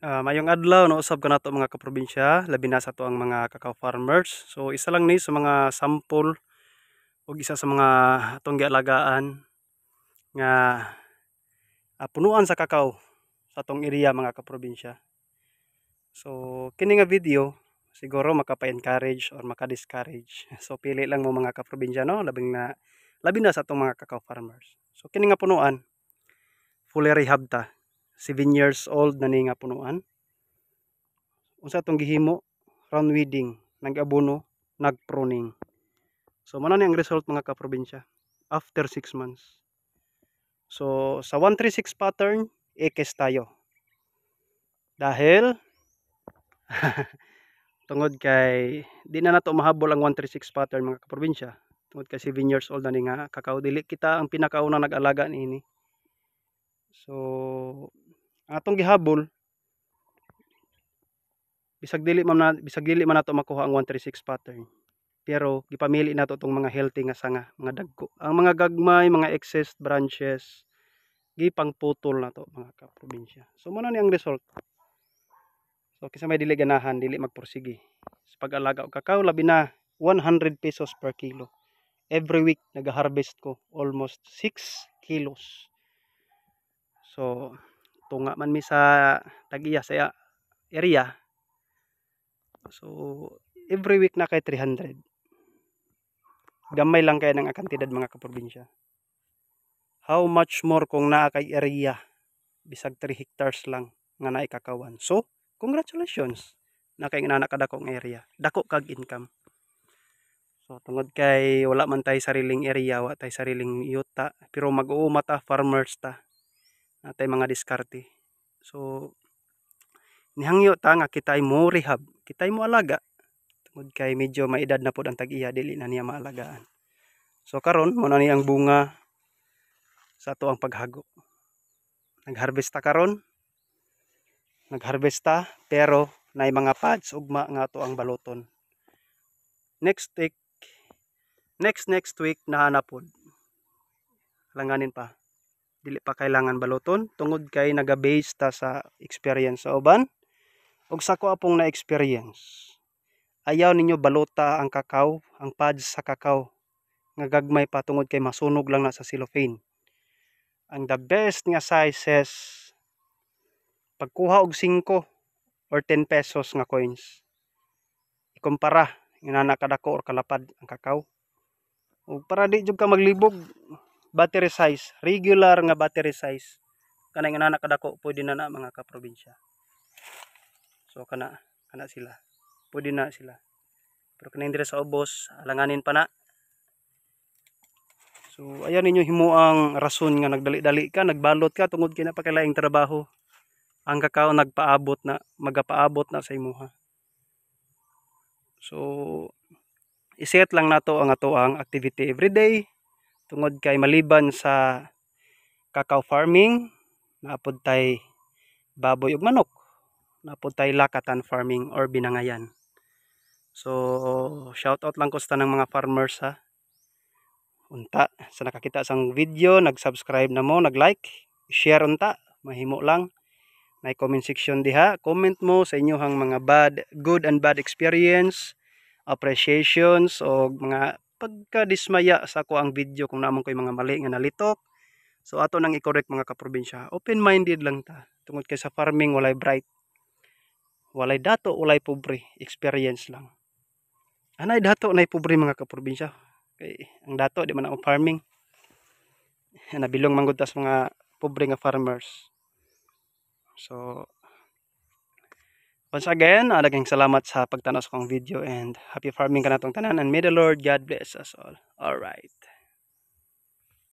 Uh, mayong adlaw no usab kanato mga kaprobinsya labi na sa to ang mga cacao farmers so isa lang ni sa mga sample o isa sa mga atong gialagaan nga uh, punuan sa cacao sa atong area mga kaprobinsya so kini nga video siguro makapa-encourage or maka-discourage so pili lang mo mga kaprobinsya no labing na labi na sa atong mga cacao farmers so kini nga punuan fully rehab ta 7 years old na ni punuan unsa tong gihimo round weeding nagabono nagpruning so mano ang result mga kaprobinsya after 6 months so sa 136 pattern ekes tayo dahil tungod kay di na nato mahabol ang 136 pattern mga kaprobinsya tungod kay 7 years old na ni nga kakao dili kita ang pinakauna nag-alaga nini so atong gihabol bisag dili man bisag dili man nato makuha ang 136 pattern pero gipamili nato tong mga healthy nga sanga mga dagko ang mga gagmay mga excess branches gipangputol nato mga ka probinsya so mo ni ang result so kinsa may dili ganahan dili magpursige sa pag-alaga og kakaw labi na 100 pesos per kilo every week nag-harvest ko almost 6 kilos so tunga man mi sa tagiya iya sa area so every week na kay 300 gamay lang kay nang akantidad mga kaprobinsya how much more kung naa kay area bisag 3 hectares lang nga naay kakawan so congratulations na kay nana kadakong area dako kag income so tungod kay wala man tay sariling area wa tay sariling yuta pero mag-uuma ta farmers ta atay mga diskarte so nihangyo ta nga kitay mo rehab kitay mo alaga tungod kay medyo maedad na pod ang tag-iya dili na niya maalagaan so karon mo na ni ang bunga sa ato ang paghago nagharvesta karon nagharvesta pero na mga pads ugma nga ato ang baluton next week next next week nahanap pod langanin pa dili pa kailangan baluton tungod kay naga-base ta sa experience sa uban ug sa ko apong na-experience ayaw ninyo balota ang kakaw ang pads sa kakaw nga gagmay pa tungod kay masunog lang na sa cellophane ang the best nga sizes pagkuha og 5 or 10 pesos nga coins ikumpara ina nakadako or kalapad ang kakaw ug para di jud ka maglibog battery size regular nga battery size kanay nga nakadako pwede na na mga kaprobinsya so kana kana sila pwede na sila pero kanay dire sa ubos alanganin pa na so ayan ninyo himo ang rason nga nagdali-dali ka nagbalot ka tungod kay napakalaing trabaho ang kakao nagpaabot na magapaabot na sa imuha so iset lang nato ang ato ang activity every day tungod kay maliban sa cacao farming naapod tay baboy ug manok naapod tay lakatan farming or binangayan so shout out lang ko sa tanang mga farmers ha unta sa nakakita sang video nag-subscribe na mo nag-like share unta mahimo lang may comment section diha comment mo sa inyong mga bad good and bad experience appreciations o mga pagkadismaya sa ako ang video kung naman ko yung mga mali nga nalitok so ato nang i-correct mga kaprobinsya open minded lang ta tungod kay sa farming walay bright walay dato walay pobre experience lang anay dato nay pobre mga kaprobinsya kay ang dato di man ang farming nabilong manggod tas mga pobre nga farmers so Once again, uh, ah, daghang salamat sa pagtanaw sa kong video and happy farming tong tanan and may the Lord God bless us all. All right.